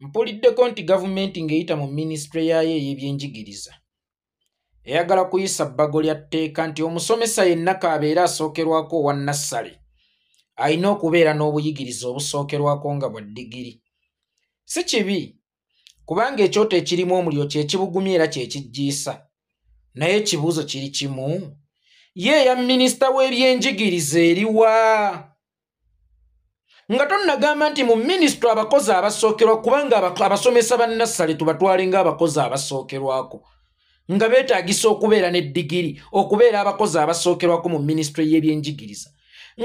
mpuliddeko nti gavumenti ng'eyita mu minisitule yaayo ey'ebyenjigiriza eyagala kuyisa bbago lya tteeka nti omusomesa yenna kaabeera asookerwako owa nassale ayina okubeera n'obuyigiriza obusookerwako nga bwa ddigiri si kibi kubanga ekyoto ekirimu omulyo kye kibugumya era kye kijjiisa naye ekibuuzo kiri kimu ye eya minisita w'ebyenjigiriza eriwa nga tonnagamba nti mu minisitule abakozi abasookerwako kubanga abasomesa bannassale tubatwale ngaabakozi abasookerwako nga beetaagisa okubeera neddigiri okubeera abakozi abasookerwako mu minisitule y'ebyenjigiriza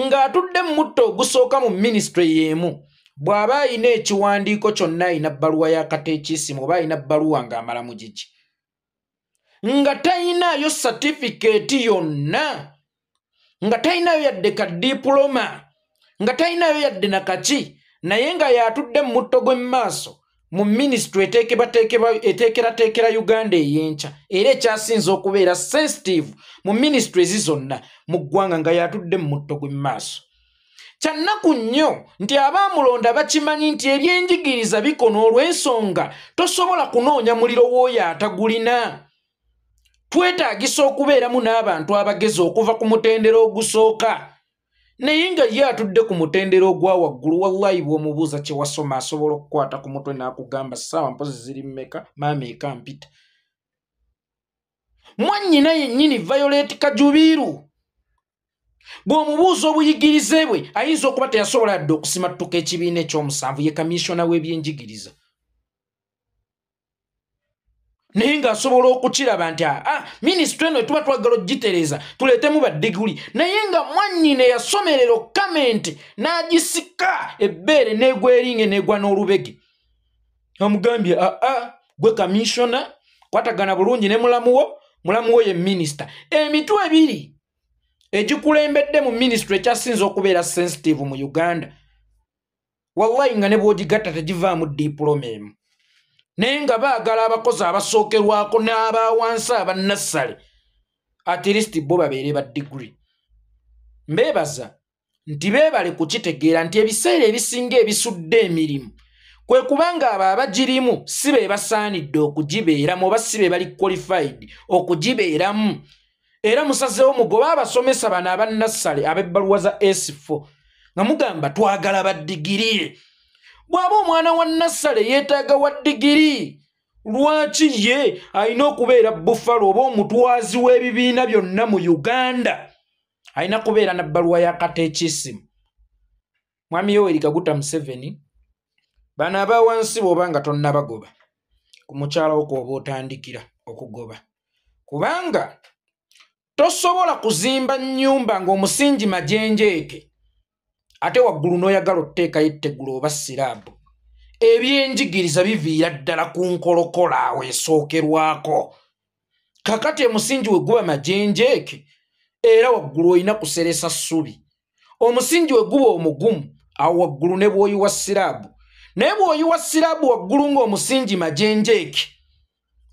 ng'atudde mutto ogusooka mu minisitule y'emu bw'aba ayina ekiwandiiko kyonna ayina bbaluwa yakata ekiisimu oba ayina bbaluwa ng'amalamu giki nga tayinayo satifikeeti yonna nga tayinayo yadde ka dipulomat nga talinayo yadde na kaki naye nga yatudde mu mutto gwe mu maaso mu minisitu eteekerateekera uganda ey'enkya era ekyasinza okubeera sensitive mu minisitu ezi zonna mu ggwanga nga yatudde mu mutto gwe mu maaso kyannaku nnyo nti abaamulonda bakimanyi nti ebyenjigiriza bikona olw'ensonga tosobola kunoonya muliro w'oyo atagulina twetaagisa okubeeramu n'abantu abagezi okuva ku mutendera ogusooka naye nga ye atudde ku mutendera ogwa waggulu wallahi bw'omubuuza kye wasoma asobola okukwata ku mutwe n'akugamba ssaawa mpozi ziri mmeka maama eka mpita mwannyina yennyini violeti kajubiru bw'omubuuza obuyigirize bwe ayinza okuba teyasobola adde okusimattuka ekibiina eky'omusanvu ye kamisiona w'ebyenjigiriza naye ngaasobola okukiraba nti aa ah, ah, minisitule eno etuba twagala ogitereeza tuleetemu baddiguli naye nga mwannyina yasomerero kamenti n'agisika ebbeere n'egwa eringe n'egwa n'olubege amugambye aa ah, gwe kamisona kwatagana bulungi ne mulamuwo mulamuwo ye minisita emitwe ebiri egikulembedde mu minisitule ekyasinza okubeera sensitive mu uganda wallayi nga ne bwogigatta tegivaamu dipuloma emu naye nga baagala abakozi abasookerwako n'abawansi abannassale atlisiti bo babeere ba diguri mbeebaza nti beebale kukitegeera nti ebiseera ebisinga ebisudde emirimu kwe kubanga abo abagirimu si be basaanidde okugibeeramu oba si be bali qualifide okugibeeramu era musazeewo mugoba abasomesa bano abannassale ab'ebbaluwa za esifo nga mugamba twagala baddigirie bwaba omwana wa nassale yeetaaga wa digiri lwaki ye alina okubeera bufalo oba omutwazi w'ebibiina byonna mu uganda alina kubeera nabbaluwa yakata ekisimu mwami yoweri kaguta museveni bano aba wansi bwoba nga tonnabagoba ku mukyalawo kwoba otandikira okugoba kubanga tosobola kuzimba nnyumba ng'omusingi majenjeeke ate waggulu n'oyagala otteeka yetteggulu oba siraabu ebyenjigiriza biviira ddala ku nkolokola awo esookerwako kakati emusingi we guba majenjeeke era waggulu olina kuseresa ssubi omusingi we guba omugumu awo waggulu ne bw'oyiwa siraabu naye bw'oyiwa siraabu waggulu ng'omusingi majenjeeke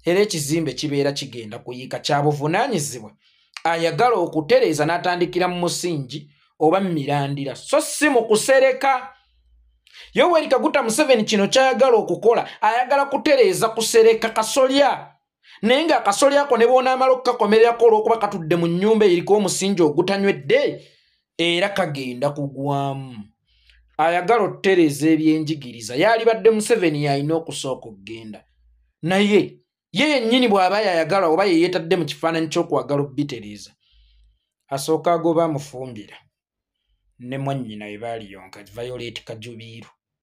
era ekizimbe kibeera kigenda kuyiika kyabuvunaanyizibwa ayagala okutereeza n'atandikira mu musingi oba mu mirandira so si mu kusereka yoweri kaguta museveni kino kyayagala okukola ayagala kutereeza kusereka kasolya naye ng'akasolyako ne boona amala okukakomererako olw'okuba katudde mu nnyumba eriko omusinja ogutanywedde era kagenda kugwamu ayagala otereeza ebyenjigiriza yaalibadde museveni yalina okusooka okgenda naye ye yennyini bw'aba yayagala oba yeyeetadde mu kifaananyi ky'okwagala obbitereeza asooka agoba amufumbira ne mwannyina ebaali yonka violet kajubiiru